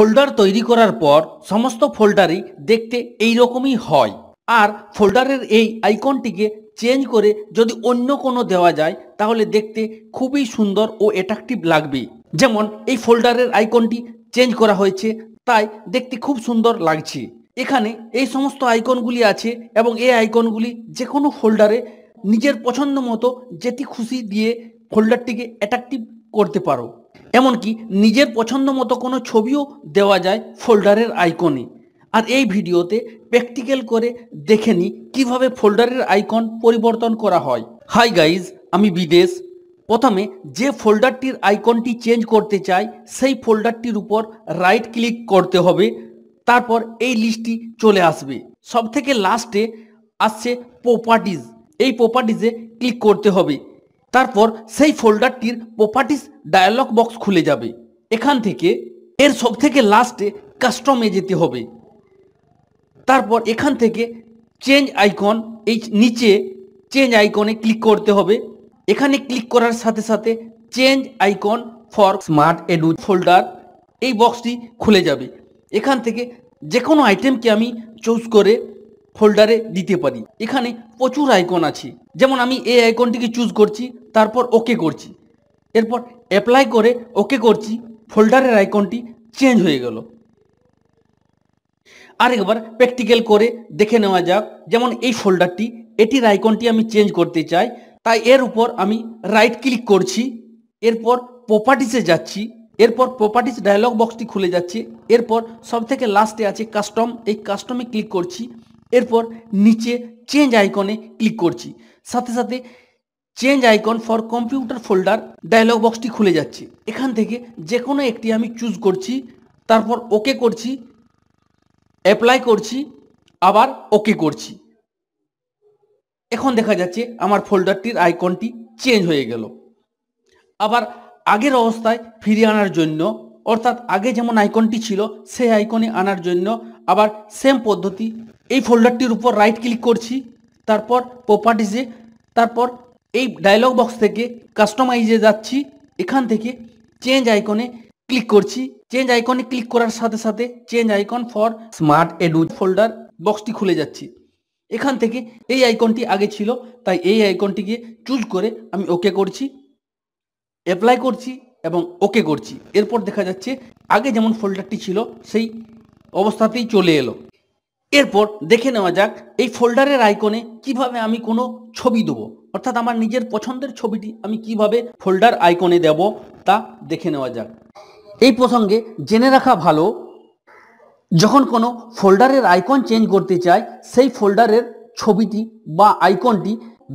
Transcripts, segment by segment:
folder তৈরি করার পর সমস্ত ফোল্ডারই দেখতে এই রকমই হয় আর ফোল্ডারের এই আইকনটিকে চেঞ্জ করে যদি অন্য কোনো দেওয়া যায় তাহলে দেখতে খুবই সুন্দর ও অ্যাট্রাকটিভ লাগবে যেমন এই ফোল্ডারের আইকনটি চেঞ্জ করা হয়েছে তাই দেখতে খুব সুন্দর লাগছে এখানে এই সমস্ত আইকনগুলি আছে এবং এই আইকনগুলি যে কোনো ফোল্ডারে নিজের পছন্দ মতো যেটি খুশি দিয়ে ফোল্ডারটিকে অ্যাট্রাকটিভ করতে পারো এমনকি নিজের পছন্দ মতো কোনো ছবিও দেওয়া যায় ফোল্ডারের আইকনে আর এই ভিডিওতে প্র্যাকটিক্যাল করে দেখে নিই কীভাবে ফোল্ডারের আইকন পরিবর্তন করা হয় হাই গাইজ আমি বিদেশ প্রথমে যে ফোল্ডারটির আইকনটি চেঞ্জ করতে চাই সেই ফোল্ডারটির উপর রাইট ক্লিক করতে হবে তারপর এই লিস্টটি চলে আসবে সব থেকে লাস্টে আসছে প্রপার্টিজ এই প্রপার্টিজে ক্লিক করতে হবে তারপর সেই ফোল্ডারটির প্রপার্টিস ডায়ালগ বক্স খুলে যাবে এখান থেকে এর সব থেকে লাস্টে কাস্টমে যেতে হবে তারপর এখান থেকে চেঞ্জ আইকন এই নিচে চেঞ্জ আইকনে ক্লিক করতে হবে এখানে ক্লিক করার সাথে সাথে change icon for Smart Edu folder এই বক্সটি খুলে যাবে এখান থেকে যে কোনো আইটেমকে আমি চুজ করে ফোল্ডারে দিতে পারি এখানে প্রচুর আইকন আছে যেমন আমি এই আইকনটিকে চুজ করছি তারপর ওকে করছি এরপর অ্যাপ্লাই করে ওকে করছি ফোল্ডারের আইকনটি চেঞ্জ হয়ে গেল আরেকবার প্র্যাকটিক্যাল করে দেখে নেওয়া যাক যেমন এই ফোল্ডারটি এটির আইকনটি আমি চেঞ্জ করতে চাই তাই এর উপর আমি রাইট ক্লিক করছি এরপর প্রপার্টিসে যাচ্ছি এরপর প্রপার্টিস ডায়লগ বক্সটি খুলে যাচ্ছে এরপর সব থেকে লাস্টে আছে কাস্টম এই কাস্টমে ক্লিক করছি এরপর নিচে চেঞ্জ আইকনে ক্লিক করছি সাথে সাথে change icon for computer folder dialog বক্সটি খুলে যাচ্ছে এখান থেকে যে কোনো একটি আমি চুজ করছি তারপর ওকে করছি অ্যাপ্লাই করছি আবার ওকে করছি এখন দেখা যাচ্ছে আমার ফোল্ডারটির আইকনটি চেঞ্জ হয়ে গেল আবার আগের অবস্থায় ফিরিয়ে আনার জন্য অর্থাৎ আগে যেমন আইকনটি ছিল সেই আইকনে আনার জন্য আবার সেম পদ্ধতি এই ফোল্ডারটির উপর রাইট ক্লিক করছি তারপর প্রপার্টিসে তারপর এই ডায়লগ বক্স থেকে কাস্টমাইজে যাচ্ছি এখান থেকে চেঞ্জ আইকনে ক্লিক করছি চেঞ্জ আইকনে ক্লিক করার সাথে সাথে change icon for Smart Edu folder বক্সটি খুলে যাচ্ছি এখান থেকে এই আইকনটি আগে ছিল তাই এই আইকনটিকে চুজ করে আমি ওকে করছি অ্যাপ্লাই করছি এবং ওকে করছি এরপর দেখা যাচ্ছে আগে যেমন ফোল্ডারটি ছিল সেই অবস্থাতেই চলে এলো এরপর দেখে নেওয়া যাক এই ফোল্ডারের আইকনে কিভাবে আমি কোনো ছবি দেবো অর্থাৎ আমার নিজের পছন্দের ছবিটি আমি কিভাবে ফোল্ডার আইকনে দেব তা দেখে নেওয়া যাক এই প্রসঙ্গে জেনে রাখা ভালো যখন কোনো ফোল্ডারের আইকন চেঞ্জ করতে চাই সেই ফোল্ডারের ছবিটি বা আইকনটি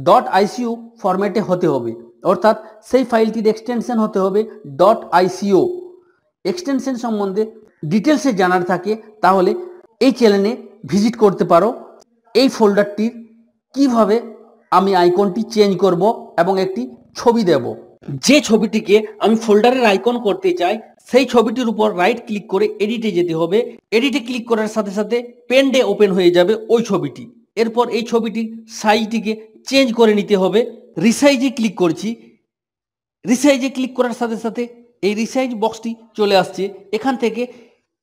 ডট আইসিউ ফরম্যাটে হতে হবে অর্থাৎ সেই ফাইলটির এক্সটেনশন হতে হবে ডট আইসিও এক্সটেনশন সম্বন্ধে ডিটেলসে জানার থাকে তাহলে এই চ্যানেলে ভিজিট করতে পারো এই ফোল্ডারটির কিভাবে আমি আইকনটি চেঞ্জ করব এবং একটি ছবি দেব যে ছবিটিকে আমি ফোল্ডারের আইকন করতে চাই সেই ছবিটির উপর রাইট ক্লিক করে এডিটে যেতে হবে এডিটে ক্লিক করার সাথে সাথে পেন ডে ওপেন হয়ে যাবে ওই ছবিটি এরপর এই ছবিটি সাইজটিকে চেঞ্জ করে নিতে হবে রিসাইজে ক্লিক করছি রিসাইজে ক্লিক করার সাথে সাথে এই রিসাইজ বক্সটি চলে আসছে এখান থেকে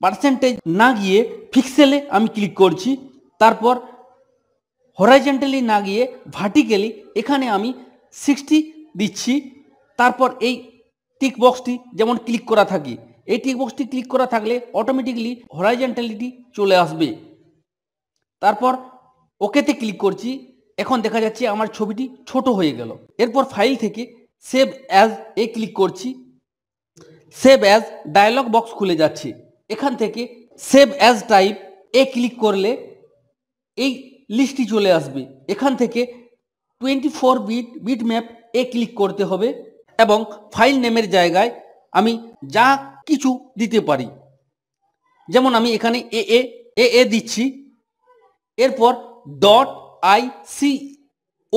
পার্সেন্টেজ না গিয়ে ফিক্সেলে আমি ক্লিক করছি তারপর হরাইজেন্টালি না গিয়ে ভার্টিক্যালি এখানে আমি সিক্সটি দিচ্ছি তারপর এই টিক বক্সটি যেমন ক্লিক করা থাকি এই টিক বক্সটি ক্লিক করা থাকলে অটোমেটিকলি হরাইজেন্টালিটি চলে আসবে তারপর ওকেতে ক্লিক করছি এখন দেখা যাচ্ছে আমার ছবিটি ছোট হয়ে গেল এরপর ফাইল থেকে সেভ অ্যাজ এ ক্লিক করছি সেভ অ্যাজ ডায়লগ বক্স খুলে যাচ্ছে এখান থেকে সেভ অ্যাজ টাইপ এ ক্লিক করলে এই লিস্টটি চলে আসবে এখান থেকে twenty four bit bitmap এ ক্লিক করতে হবে এবং ফাইল নেমের জায়গায় আমি যা কিছু দিতে পারি যেমন আমি এখানে এ এ এ দিচ্ছি এরপর ডট আই সি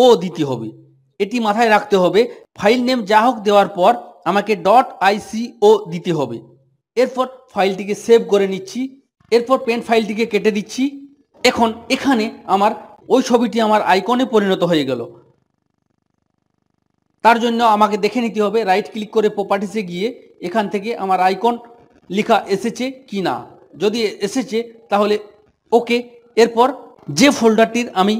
ও দিতে হবে এটি মাথায় রাখতে হবে ফাইল নেম যা হোক দেওয়ার পর আমাকে ডট আই সি ও দিতে হবে এরপর ফাইলটিকে সেভ করে নিচ্ছি এরপর পেন ফাইলটিকে কেটে দিচ্ছি এখন এখানে আমার ওই ছবিটি আমার আইকনে পরিণত হয়ে গেল তার জন্য আমাকে দেখে নিতে হবে রাইট ক্লিক করে প্রপার্টিসে গিয়ে এখান থেকে আমার আইকন লেখা এসেছে কি না যদি এসেছে তাহলে ওকে এরপর যে ফোল্ডারটির আমি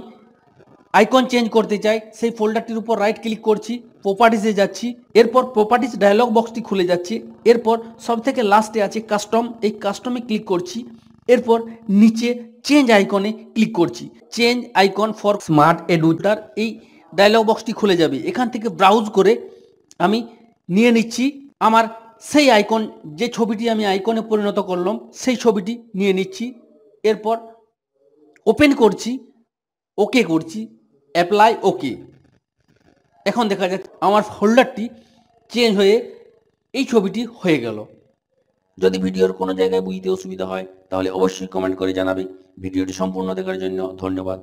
আইকন চেঞ্জ করতে চাই সেই ফোল্ডারটির উপর রাইট ক্লিক করছি প্রপার্টিসে যাচ্ছি এরপর প্রপার্টিস ডায়লগ বক্সটি খুলে যাচ্ছে এরপর সব থেকে লাস্টে আছে কাস্টম এই কাস্টমে ক্লিক করছি এরপর নিচে চেঞ্জ আইকনে ক্লিক করছি চেঞ্জ আইকন ফর স্মার্ট এডুটার এই ডায়লগ বক্সটি খুলে যাবে এখান থেকে ব্রাউজ করে আমি নিয়ে নিচ্ছি আমার সেই আইকন যে ছবিটি আমি আইকনে পরিণত করলাম সেই ছবিটি নিয়ে নিচ্ছি এরপর ওপেন করছি ওকে করছি অ্যাপ্লাই ওকে এখন দেখা যাচ্ছে আমার ফোল্ডারটি চেঞ্জ হয়ে এই ছবিটি হয়ে গেল যদি ভিডিওর কোনো জায়গায় বুঝতে অসুবিধা হয় তাহলে অবশ্যই কমেন্ট করে জানাবে ভিডিওটি সম্পূর্ণ দেখার জন্য ধন্যবাদ